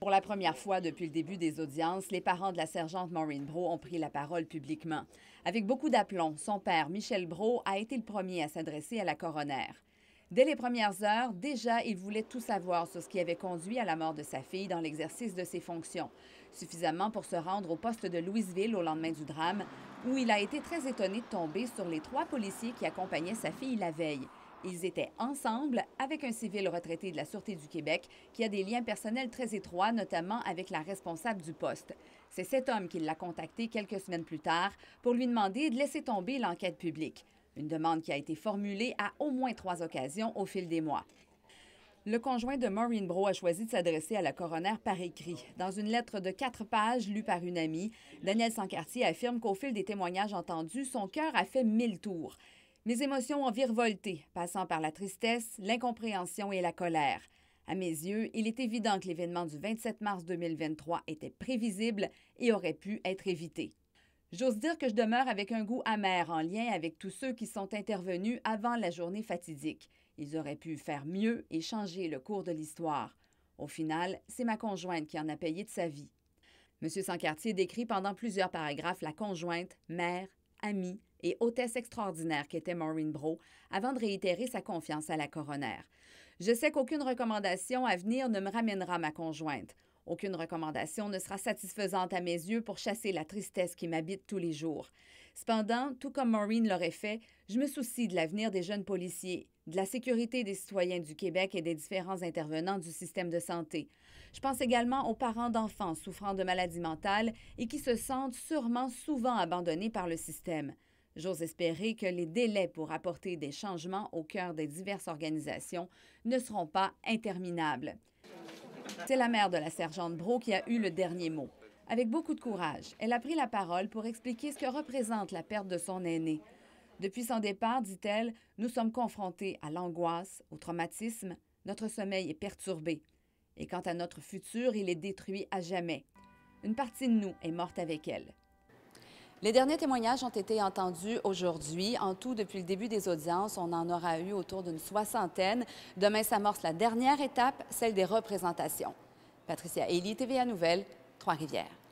Pour la première fois depuis le début des audiences, les parents de la sergente Maureen Bro ont pris la parole publiquement. Avec beaucoup d'aplomb, son père, Michel Bro, a été le premier à s'adresser à la coroner. Dès les premières heures, déjà, il voulait tout savoir sur ce qui avait conduit à la mort de sa fille dans l'exercice de ses fonctions, suffisamment pour se rendre au poste de Louisville au lendemain du drame, où il a été très étonné de tomber sur les trois policiers qui accompagnaient sa fille la veille. Ils étaient ensemble avec un civil retraité de la Sûreté du Québec qui a des liens personnels très étroits, notamment avec la responsable du poste. C'est cet homme qui l'a contacté quelques semaines plus tard pour lui demander de laisser tomber l'enquête publique. Une demande qui a été formulée à au moins trois occasions au fil des mois. Le conjoint de Maureen Bro a choisi de s'adresser à la coroner par écrit. Dans une lettre de quatre pages lue par une amie, Daniel Sancartier affirme qu'au fil des témoignages entendus, son cœur a fait mille tours. Mes émotions ont virevolté, passant par la tristesse, l'incompréhension et la colère. À mes yeux, il est évident que l'événement du 27 mars 2023 était prévisible et aurait pu être évité. J'ose dire que je demeure avec un goût amer en lien avec tous ceux qui sont intervenus avant la journée fatidique. Ils auraient pu faire mieux et changer le cours de l'histoire. Au final, c'est ma conjointe qui en a payé de sa vie. M. Sancartier décrit pendant plusieurs paragraphes la conjointe, mère, amie, et hôtesse extraordinaire qu'était Maureen Bro avant de réitérer sa confiance à la coroner. Je sais qu'aucune recommandation à venir ne me ramènera ma conjointe. Aucune recommandation ne sera satisfaisante à mes yeux pour chasser la tristesse qui m'habite tous les jours. Cependant, tout comme Maureen l'aurait fait, je me soucie de l'avenir des jeunes policiers, de la sécurité des citoyens du Québec et des différents intervenants du système de santé. Je pense également aux parents d'enfants souffrant de maladies mentales et qui se sentent sûrement souvent abandonnés par le système. J'ose espérer que les délais pour apporter des changements au cœur des diverses organisations ne seront pas interminables. C'est la mère de la sergente Bro qui a eu le dernier mot. Avec beaucoup de courage, elle a pris la parole pour expliquer ce que représente la perte de son aîné. Depuis son départ, dit-elle, nous sommes confrontés à l'angoisse, au traumatisme, notre sommeil est perturbé. Et quant à notre futur, il est détruit à jamais. Une partie de nous est morte avec elle. Les derniers témoignages ont été entendus aujourd'hui. En tout, depuis le début des audiences, on en aura eu autour d'une soixantaine. Demain s'amorce la dernière étape, celle des représentations. Patricia Ely, TVA Nouvelle, Trois-Rivières.